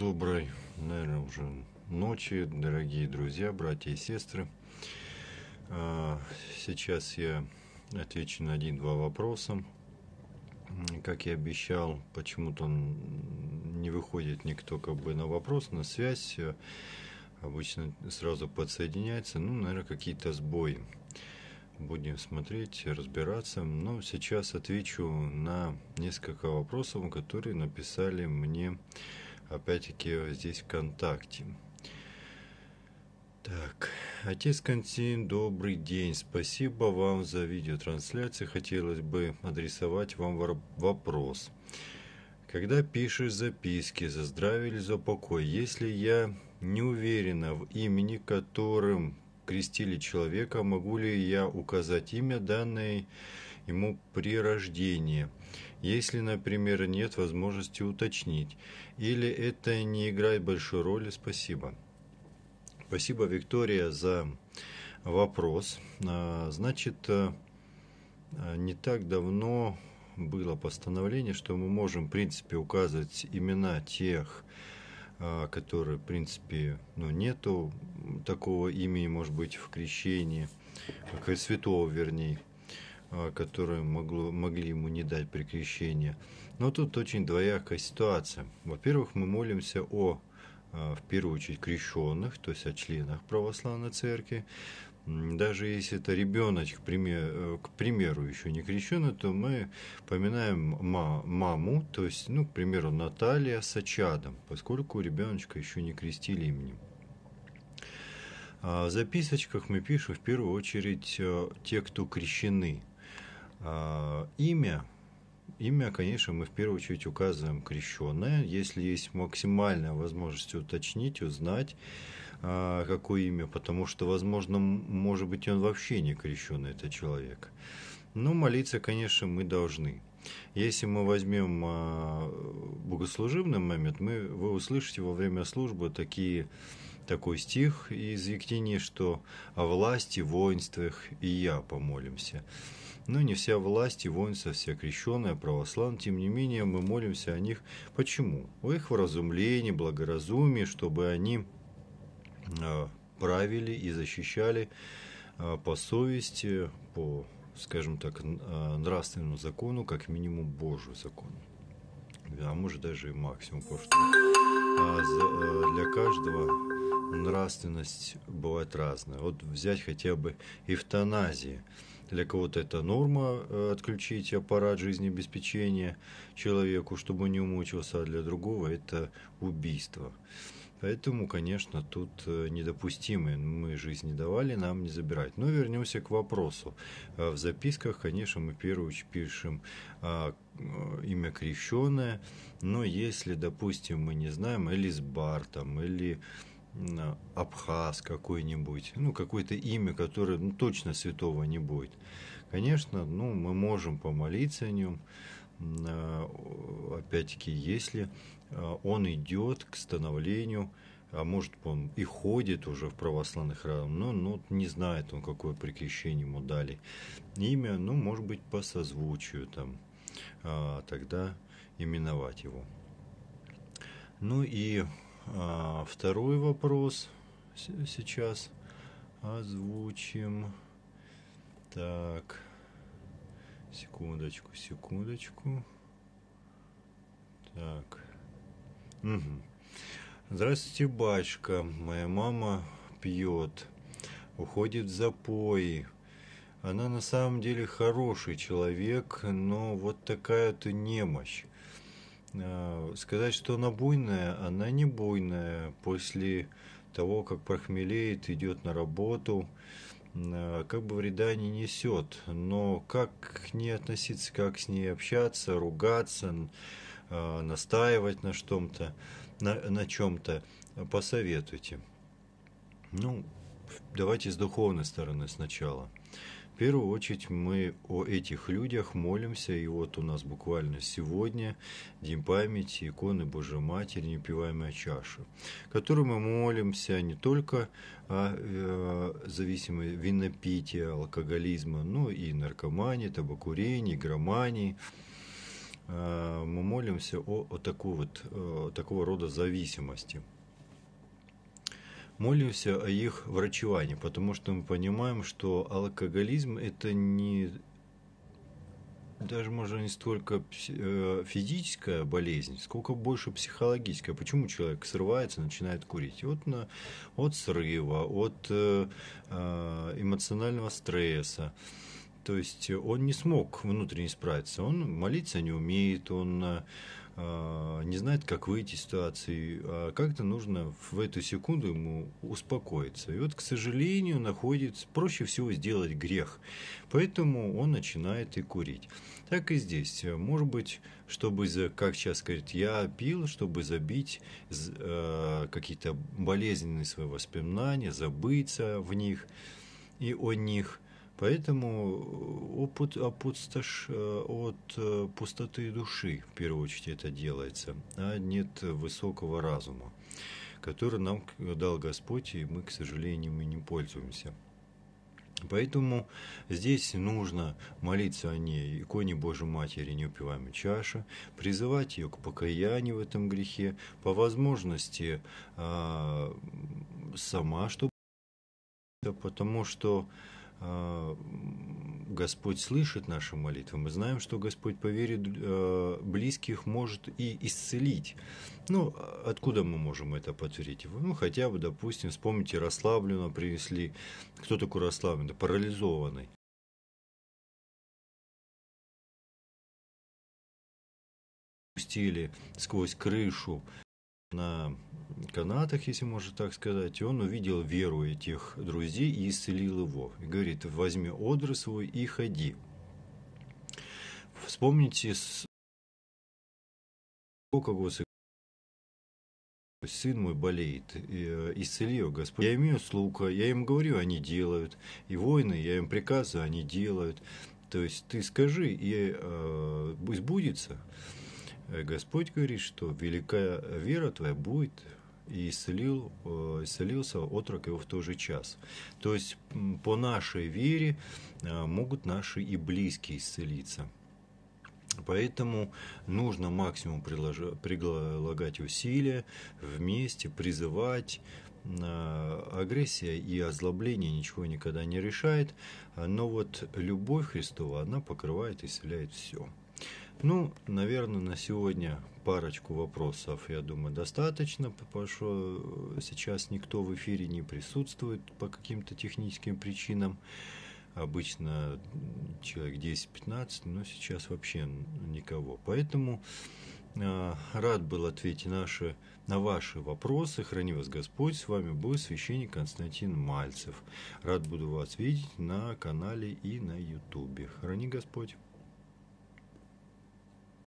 Доброй, наверное, уже ночи, дорогие друзья, братья и сестры. А, сейчас я отвечу на один-два вопроса. Как я обещал, почему-то не выходит никто как бы на вопрос, на связь. Обычно сразу подсоединяется. Ну, наверное, какие-то сбои. Будем смотреть, разбираться. Но сейчас отвечу на несколько вопросов, которые написали мне опять-таки здесь ВКонтакте. Так, отец Константин, добрый день. Спасибо вам за видеотрансляцию. Хотелось бы адресовать вам вопрос. Когда пишешь записки за здравие или за покой, если я не уверена в имени, которым крестили человека, могу ли я указать имя, данное ему при рождении? если, например, нет возможности уточнить, или это не играет большой роли, спасибо. Спасибо, Виктория, за вопрос. А, значит, э, не так давно было постановление, что мы можем, в принципе, указывать имена тех, а, которые, в принципе, ну, нету такого имени, может быть, в крещении, как святого, вернее. А, которые могло, могли ему не дать при крещении. Но тут очень двоякая ситуация. Во-первых, мы молимся о, а, в первую очередь, крещенных, то есть о членах православной церкви. Даже если это ребеночек, к примеру, э, к примеру еще не крещенный, то мы поминаем маму, то есть, ну, к примеру, Наталья с Очадом, поскольку ребеночка еще не крестили именем. А в записочках мы пишем в первую очередь э, те, кто крещены – а, имя. Имя, конечно, мы в первую очередь указываем крещенное. Если есть максимальная возможность уточнить, узнать, а, какое имя, потому что, возможно, может быть, он вообще не крещенный, это человек. Но молиться, конечно, мы должны. Если мы возьмем а, богослужебный момент, мы, вы услышите во время службы такие такой стих из Ектинии, что «о власти, воинствах и я помолимся». Но ну, не вся власть и воинство, вся крещенная, православная, тем не менее мы молимся о них. Почему? О их вразумлении, благоразумии, чтобы они а, правили и защищали а, по совести, по, скажем так, а, нравственному закону, как минимум Божию закон. А может даже и максимум, потому что для каждого нравственность бывает разная. Вот взять хотя бы эвтаназию. Для кого-то это норма э, отключить аппарат жизнеобеспечения человеку, чтобы он не умучился, а для другого это убийство. Поэтому, конечно, тут э, недопустимы. Мы жизнь не давали, нам не забирать. Но вернемся к вопросу. Э, в записках, конечно, мы первую очередь пишем а, имя крещенное, но если, допустим, мы не знаем, или с Бартом, или Абхаз какой-нибудь, ну, какое-то имя, которое ну, точно святого не будет. Конечно, ну, мы можем помолиться о нем, э, опять-таки, если э, он идет к становлению, а может, он и ходит уже в православных храмах, но, но ну, не знает он, какое прикрещение ему дали. Имя, ну, может быть, по созвучию там, э, тогда именовать его. Ну и а, второй вопрос сейчас озвучим. Так, секундочку, секундочку. Так. Угу. Здравствуйте, бачка. Моя мама пьет, уходит в запои. Она на самом деле хороший человек, но вот такая-то немощь. Э, сказать, что она буйная, она не буйная. После того, как прохмелеет, идет на работу, э, как бы вреда не несет. Но как к ней относиться, как с ней общаться, ругаться, э, настаивать на чем-то, на, на чем-то, посоветуйте. Ну, давайте с духовной стороны сначала первую очередь мы о этих людях молимся, и вот у нас буквально сегодня День памяти иконы Божьей Матери, непиваемая чаша, которую мы молимся не только о э, зависимой винопитии, алкоголизма, но и наркомании, табакурении, громании э, мы молимся о, о, такой вот, о э, такого рода зависимости молимся о их врачевании, потому что мы понимаем, что алкоголизм это не даже, можно не столько э, физическая болезнь, сколько больше психологическая. Почему человек срывается, начинает курить? Вот на, от срыва, от э, э, эмоционального стресса. То есть он не смог внутренне справиться, он молиться не умеет, он а, не знает, как выйти из ситуации, а как-то нужно в эту секунду ему успокоиться. И вот, к сожалению, находится, проще всего сделать грех, поэтому он начинает и курить. Так и здесь, может быть, чтобы, как сейчас говорит, я пил, чтобы забить а, какие-то болезненные свои воспоминания, забыться в них и о них – Поэтому э, опыт, опустошь а э, от э, пустоты души, в первую очередь, это делается, а нет высокого разума, который нам дал Господь, и мы, к сожалению, мы не пользуемся. Поэтому здесь нужно молиться о ней, иконе Божьей Матери, не неупиваемой чаша, призывать ее к покаянию в этом грехе, по возможности а, сама, чтобы... Потому что а, Господь слышит наши молитвы. Мы знаем, что Господь поверит э, близких может и исцелить. Ну, откуда мы можем это подтвердить? Ну, хотя бы, допустим, вспомните, расслабленно привезли. Кто такой Ярославлюн? парализованный. Пустили сквозь крышу на канатах, если можно так сказать, и он увидел веру этих друзей и исцелил его. И говорит, возьми одр свой и ходи. Вспомните кого сын мой болеет, э, исцелил Господь. Я имею слуха, я им говорю, они делают, и войны, я им приказываю, они делают. То есть ты скажи, и э, сбудется. Э, Господь говорит, что великая вера твоя будет и исцелил, э, исцелился отрок его в тот же час. То есть по нашей вере э, могут наши и близкие исцелиться. Поэтому нужно максимум прилагать усилия, вместе призывать. Э, агрессия и озлобление ничего никогда не решает, но вот любовь Христова, она покрывает и исцеляет все. Ну, наверное, на сегодня парочку вопросов, я думаю, достаточно, потому что э, сейчас никто в эфире не присутствует по каким-то техническим причинам. Обычно человек 10-15, но сейчас вообще никого. Поэтому э, рад был ответить наши, на ваши вопросы. Храни вас Господь. С вами был священник Константин Мальцев. Рад буду вас видеть на канале и на ютубе. Храни Господь.